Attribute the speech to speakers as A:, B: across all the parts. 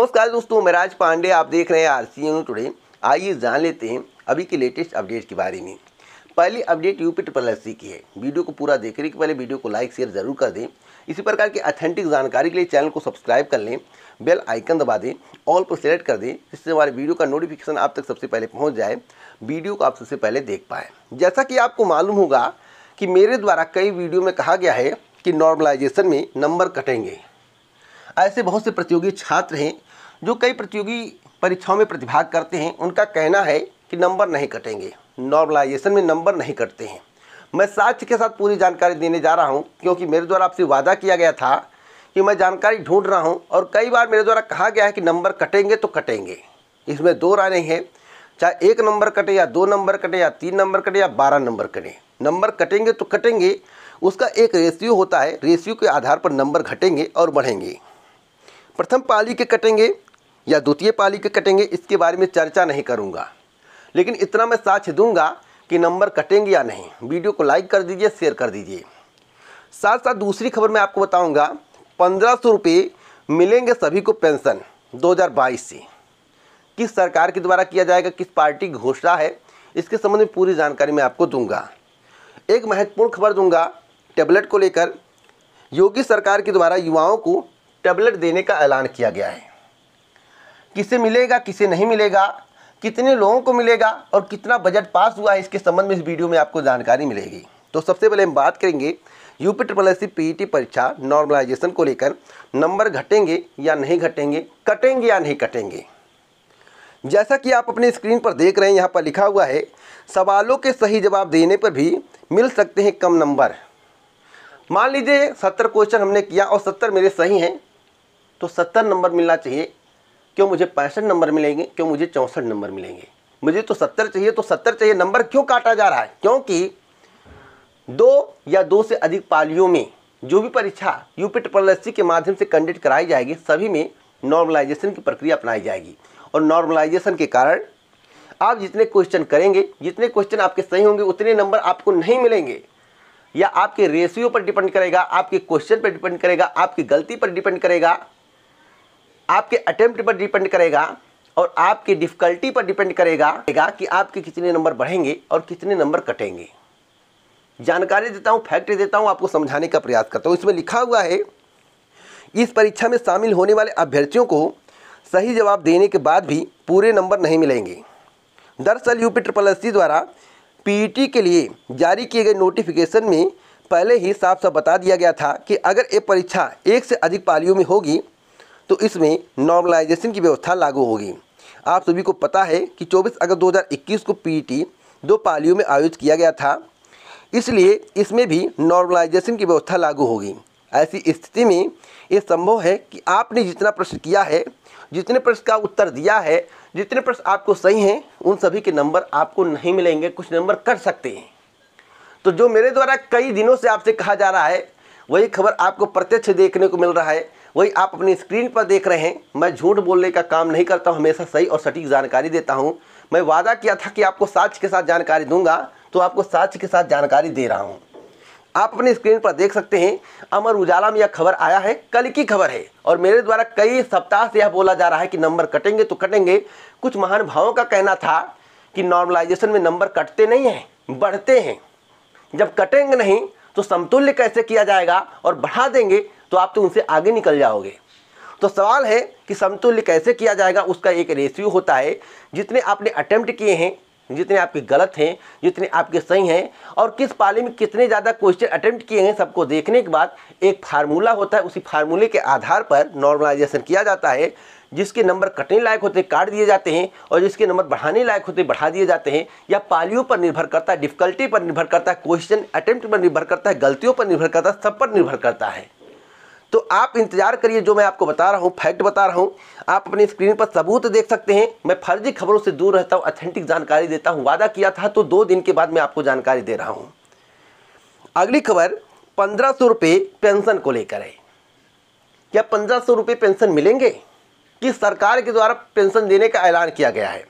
A: नमस्कार दोस्तों मैं राज पांडे आप देख रहे हैं आर सी एन टुडे आइए जान लेते हैं अभी के लेटेस्ट अपडेट के बारे में पहली अपडेट यूपी ट्रिपल एस की है वीडियो को पूरा देखने के पहले वीडियो को लाइक शेयर जरूर कर दें इसी प्रकार की अथेंटिक जानकारी के लिए चैनल को सब्सक्राइब कर लें बेल आइकन दबा दें ऑल पर सेलेक्ट कर दें जिससे हमारे वीडियो का नोटिफिकेशन आप तक सबसे पहले पहुँच जाए वीडियो को आप सबसे पहले देख पाएँ जैसा कि आपको मालूम होगा कि मेरे द्वारा कई वीडियो में कहा गया है कि नॉर्मलाइजेशन में नंबर कटेंगे ऐसे बहुत से प्रतियोगी छात्र हैं जो कई प्रतियोगी परीक्षाओं में प्रतिभाग करते हैं उनका कहना है कि नंबर नहीं कटेंगे नॉर्मलाइजेशन में नंबर नहीं कटते हैं मैं साक्ष्य के साथ पूरी जानकारी देने जा रहा हूँ क्योंकि मेरे द्वारा आपसे वादा किया गया था कि मैं जानकारी ढूंढ रहा हूँ और कई बार मेरे द्वारा कहा गया है कि नंबर कटेंगे तो कटेंगे इसमें दो राय नहीं है चाहे एक नंबर कटे या दो नंबर कटे या तीन नंबर कटे या बारह नंबर कटे नंबर कटेंगे तो कटेंगे उसका एक रेशियो होता है रेशियो के आधार पर नंबर घटेंगे और बढ़ेंगे प्रथम पाली के कटेंगे या द्वितीय पाली के कटेंगे इसके बारे में चर्चा नहीं करूँगा लेकिन इतना मैं साक्ष दूंगा कि नंबर कटेंगे या नहीं वीडियो को लाइक कर दीजिए शेयर कर दीजिए साथ साथ दूसरी खबर मैं आपको बताऊंगा पंद्रह सौ रुपये मिलेंगे सभी को पेंशन 2022 से किस सरकार के द्वारा किया जाएगा किस पार्टी की घोषणा है इसके संबंध में पूरी जानकारी मैं आपको दूंगा एक महत्वपूर्ण खबर दूंगा टैबलेट को लेकर योगी सरकार के द्वारा युवाओं को टैबलेट देने का ऐलान किया गया है किसे मिलेगा किसे नहीं मिलेगा कितने लोगों को मिलेगा और कितना बजट पास हुआ है इसके संबंध में इस वीडियो में आपको जानकारी मिलेगी तो सबसे पहले हम बात करेंगे यूपी ट्रिपल एस सी परीक्षा नॉर्मलाइजेशन को लेकर नंबर घटेंगे या नहीं घटेंगे कटेंगे या नहीं कटेंगे जैसा कि आप अपने स्क्रीन पर देख रहे हैं यहाँ पर लिखा हुआ है सवालों के सही जवाब देने पर भी मिल सकते हैं कम नंबर मान लीजिए सत्तर क्वेश्चन हमने किया और सत्तर मेरे सही हैं तो सत्तर नंबर मिलना चाहिए क्यों मुझे पैंसठ नंबर मिलेंगे क्यों मुझे चौंसठ नंबर मिलेंगे मुझे तो सत्तर चाहिए तो सत्तर चाहिए नंबर क्यों काटा जा रहा है क्योंकि दो या दो से अधिक पालियों में जो भी परीक्षा यूपी ट्रिपल एस के माध्यम से कंडक्ट कराई जाएगी सभी में नॉर्मलाइजेशन की प्रक्रिया अपनाई जाएगी और नॉर्मलाइजेशन के कारण आप जितने क्वेश्चन करेंगे जितने क्वेश्चन आपके सही होंगे उतने नंबर आपको नहीं मिलेंगे या आपके रेशियो पर डिपेंड करेगा आपके क्वेश्चन पर डिपेंड करेगा आपकी गलती पर डिपेंड करेगा आपके अटेम्प्ट पर डिपेंड करेगा और आपकी डिफ़िकल्टी पर डिपेंड करेगा कि आपके कितने नंबर बढ़ेंगे और कितने नंबर कटेंगे जानकारी देता हूँ फैक्ट देता हूँ आपको समझाने का प्रयास करता हूँ इसमें लिखा हुआ है इस परीक्षा में शामिल होने वाले अभ्यर्थियों को सही जवाब देने के बाद भी पूरे नंबर नहीं मिलेंगे दरअसल यूपी ट्रिपल एस द्वारा पी e के लिए जारी किए गए नोटिफिकेशन में पहले ही साफ साफ बता दिया गया था कि अगर ये परीक्षा एक से अधिक पालियों में होगी तो इसमें नॉर्मलाइजेशन की व्यवस्था लागू होगी आप सभी को पता है कि 24 अगस्त 2021 को पीटी e दो पालियों में आयोजित किया गया था इसलिए इसमें भी नॉर्मलाइजेशन की व्यवस्था लागू होगी ऐसी स्थिति में ये संभव है कि आपने जितना प्रश्न किया है जितने प्रश्न का उत्तर दिया है जितने प्रश्न आपको सही हैं उन सभी के नंबर आपको नहीं मिलेंगे कुछ नंबर कर सकते हैं तो जो मेरे द्वारा कई दिनों से आपसे कहा जा रहा है वही खबर आपको प्रत्यक्ष देखने को मिल रहा है वही आप अपनी स्क्रीन पर देख रहे हैं मैं झूठ बोलने का काम नहीं करता हूँ हमेशा सही और सटीक जानकारी देता हूँ मैं वादा किया था कि आपको साक्ष के साथ जानकारी दूंगा तो आपको साक्ष के साथ जानकारी दे रहा हूँ आप अपनी स्क्रीन पर देख सकते हैं अमर उजाला में यह खबर आया है कल की खबर है और मेरे द्वारा कई सप्ताह से यह बोला जा रहा है कि नंबर कटेंगे तो कटेंगे कुछ महान भावों का कहना था कि नॉर्मलाइजेशन में नंबर कटते नहीं हैं बढ़ते हैं जब कटेंगे नहीं तो समतुल्य कैसे किया जाएगा और बढ़ा देंगे तो आप तो उनसे आगे निकल जाओगे तो सवाल है कि समतुल्य कैसे किया जाएगा उसका एक रेशियो होता है जितने आपने अटैम्प्ट किए हैं जितने आपके गलत हैं जितने आपके सही हैं और किस पाली में कितने ज़्यादा क्वेश्चन अटैम्प्ट किए हैं सबको देखने के बाद एक फार्मूला होता है उसी फार्मूले के आधार पर नॉर्मलाइजेशन किया जाता है जिसके नंबर कटने लायक होते काट दिए जाते हैं और जिसके नंबर बढ़ाने लायक होते बढ़ा दिए जाते हैं या पालियों पर निर्भर करता है डिफिकल्टी पर निर्भर करता है क्वेश्चन अटैम्प्ट पर निर्भर करता है गलतियों पर निर्भर करता है सब पर निर्भर करता है तो आप इंतजार करिए जो मैं आपको बता रहा हूँ फैक्ट बता रहा हूँ आप अपनी स्क्रीन पर सबूत देख सकते हैं मैं फर्जी खबरों से दूर रहता हूँ अथेंटिक जानकारी देता हूँ वादा किया था तो दो दिन के बाद मैं आपको जानकारी दे रहा हूँ अगली खबर पंद्रह सौ रुपये पेंशन को लेकर है क्या पंद्रह सौ रुपये पेंशन मिलेंगे कि सरकार के द्वारा पेंशन देने का ऐलान किया गया है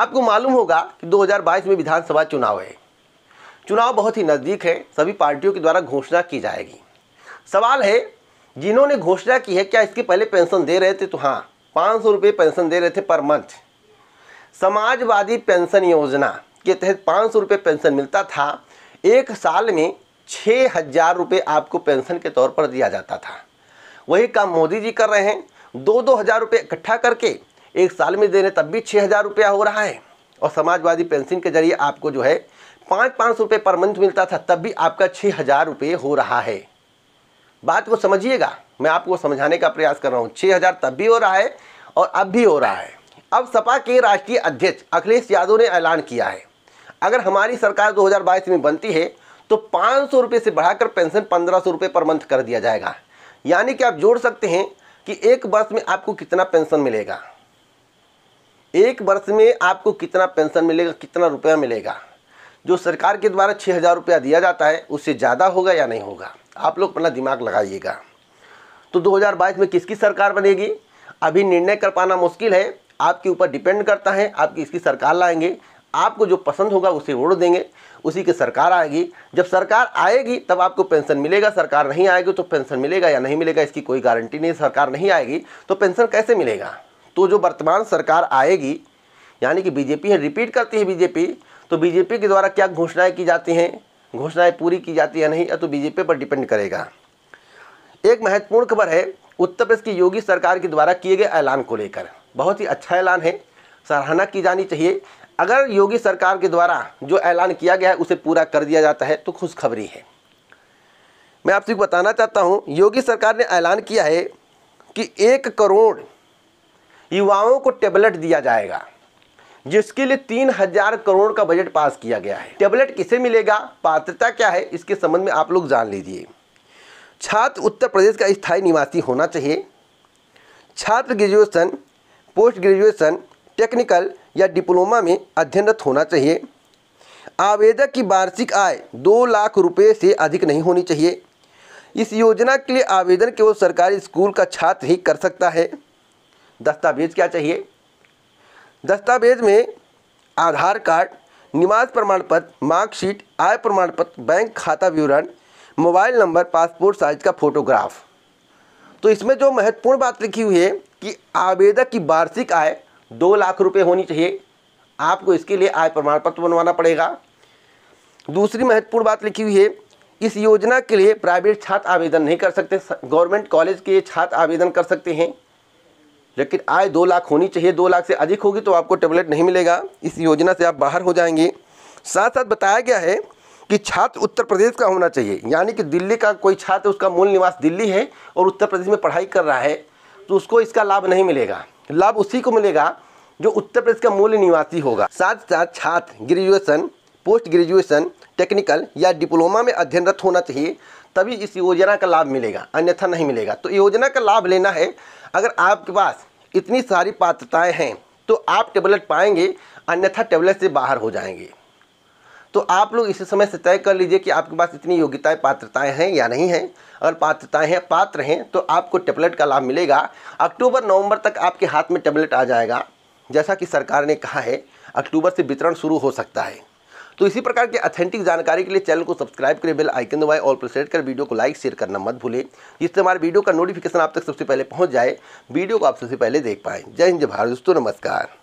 A: आपको मालूम होगा कि 2022 में विधानसभा चुनाव है चुनाव बहुत ही नज़दीक है सभी पार्टियों के द्वारा घोषणा की जाएगी सवाल है जिन्होंने घोषणा की है क्या इसके पहले पेंशन दे रहे थे तो हाँ पाँच सौ रुपये पेंशन दे रहे थे पर मंथ समाजवादी पेंशन योजना के तहत पाँच सौ रुपये पेंशन मिलता था एक साल में छः हज़ार रुपये आपको पेंशन के तौर पर दिया जाता था वही काम मोदी जी कर रहे हैं दो दो हज़ार रुपये इकट्ठा करके एक साल में देने तब भी छः हज़ार रुपया हो रहा है और समाजवादी पेंशन के जरिए आपको जो है पाँच पाँच सौ रुपये पर मंथ मिलता था तब भी आपका छः हज़ार रुपये हो रहा है बात को समझिएगा मैं आपको समझाने का प्रयास कर रहा हूँ छः हज़ार तब भी हो रहा है और अब भी हो रहा है अब सपा के राष्ट्रीय अध्यक्ष अखिलेश यादव ने ऐलान किया है अगर हमारी सरकार 2022 में बनती है तो पाँच सौ रुपये से बढ़ाकर पेंशन पंद्रह सौ रुपये पर मंथ कर दिया जाएगा यानी कि आप जोड़ सकते हैं कि एक वर्ष में आपको कितना पेंशन मिलेगा एक वर्ष में आपको कितना पेंशन मिलेगा कितना रुपया मिलेगा जो सरकार के द्वारा छः हज़ार रुपया दिया जाता है उससे ज़्यादा होगा या नहीं होगा आप लोग अपना दिमाग लगाइएगा तो 2022 में किसकी सरकार बनेगी अभी निर्णय कर पाना मुश्किल है आपके ऊपर डिपेंड करता है आप किसकी सरकार लाएंगे आपको जो पसंद होगा उसे वोट देंगे उसी की सरकार आएगी जब सरकार आएगी तब आपको पेंशन मिलेगा सरकार नहीं आएगी तो पेंशन मिलेगा या नहीं मिलेगा इसकी कोई गारंटी नहीं सरकार नहीं आएगी तो पेंशन कैसे मिलेगा तो जो वर्तमान सरकार आएगी यानी कि बीजेपी है रिपीट करती है बीजेपी तो बीजेपी के द्वारा क्या घोषणाएं की जाती हैं घोषणाएं पूरी की जाती है नहीं तो बीजेपी पर डिपेंड करेगा एक महत्वपूर्ण खबर है उत्तर प्रदेश की योगी सरकार के द्वारा किए गए ऐलान को लेकर बहुत ही अच्छा ऐलान है सराहना की जानी चाहिए अगर योगी सरकार के द्वारा जो ऐलान किया गया है उसे पूरा कर दिया जाता है तो खुशखबरी है मैं आपसे बताना चाहता हूँ योगी सरकार ने ऐलान किया है कि एक करोड़ युवाओं को टेबलेट दिया जाएगा जिसके लिए तीन हजार करोड़ का बजट पास किया गया है टेबलेट किसे मिलेगा पात्रता क्या है इसके संबंध में आप लोग जान लीजिए छात्र उत्तर प्रदेश का स्थायी निवासी होना चाहिए छात्र ग्रेजुएशन पोस्ट ग्रेजुएशन टेक्निकल या डिप्लोमा में अध्ययनरत होना चाहिए आवेदक की वार्षिक आय दो लाख रुपये से अधिक नहीं होनी चाहिए इस योजना के लिए आवेदन केवल सरकारी स्कूल का छात्र ही कर सकता है दस्तावेज क्या चाहिए दस्तावेज में आधार कार्ड निवास प्रमाण पत्र मार्कशीट आय प्रमाण पत्र बैंक खाता विवरण मोबाइल नंबर पासपोर्ट साइज का फोटोग्राफ तो इसमें जो महत्वपूर्ण बात लिखी हुई है कि आवेदक की वार्षिक आय दो लाख रुपए होनी चाहिए आपको इसके लिए आय प्रमाण पत्र बनवाना पड़ेगा दूसरी महत्वपूर्ण बात लिखी हुई है इस योजना के लिए प्राइवेट छात्र आवेदन नहीं कर सकते गवर्नमेंट कॉलेज के छात्र आवेदन कर सकते हैं लेकिन आय दो लाख होनी चाहिए दो लाख से अधिक होगी तो आपको टेबलेट नहीं मिलेगा इस योजना से आप बाहर हो जाएंगे साथ साथ बताया गया है कि छात्र उत्तर प्रदेश का होना चाहिए यानी कि दिल्ली का कोई छात्र उसका मूल निवास दिल्ली है और उत्तर प्रदेश में पढ़ाई कर रहा है तो उसको इसका लाभ नहीं मिलेगा लाभ उसी को मिलेगा जो उत्तर प्रदेश का मूल निवासी होगा साथ साथ छात्र ग्रेजुएशन पोस्ट ग्रेजुएशन टेक्निकल या डिप्लोमा में अध्ययनरत होना चाहिए तभी इस योजना का लाभ मिलेगा अन्यथा नहीं मिलेगा तो योजना का लाभ लेना है अगर आपके पास इतनी सारी पात्रताएं हैं तो आप टेबलेट पाएंगे अन्यथा टेबलेट से बाहर हो जाएंगे तो आप लोग इसी समय से तय कर लीजिए कि आपके पास इतनी योग्यताएं पात्रताएं हैं या नहीं हैं अगर पात्रताएं हैं पात्र हैं तो आपको टेबलेट का लाभ मिलेगा अक्टूबर नवंबर तक आपके हाथ में टेबलेट आ जाएगा जैसा कि सरकार ने कहा है अक्टूबर से वितरण शुरू हो सकता है तो इसी प्रकार की अथेंटिक जानकारी के लिए चैनल को सब्सक्राइब करें बेल आइकन दबाएं और पर कर वीडियो को लाइक शेयर करना मत भूलें जिससे हमारे वीडियो का नोटिफिकेशन आप तक सबसे पहले पहुंच जाए वीडियो को आप सबसे पहले देख पाएँ जय हिंद जय भारत दोस्तों नमस्कार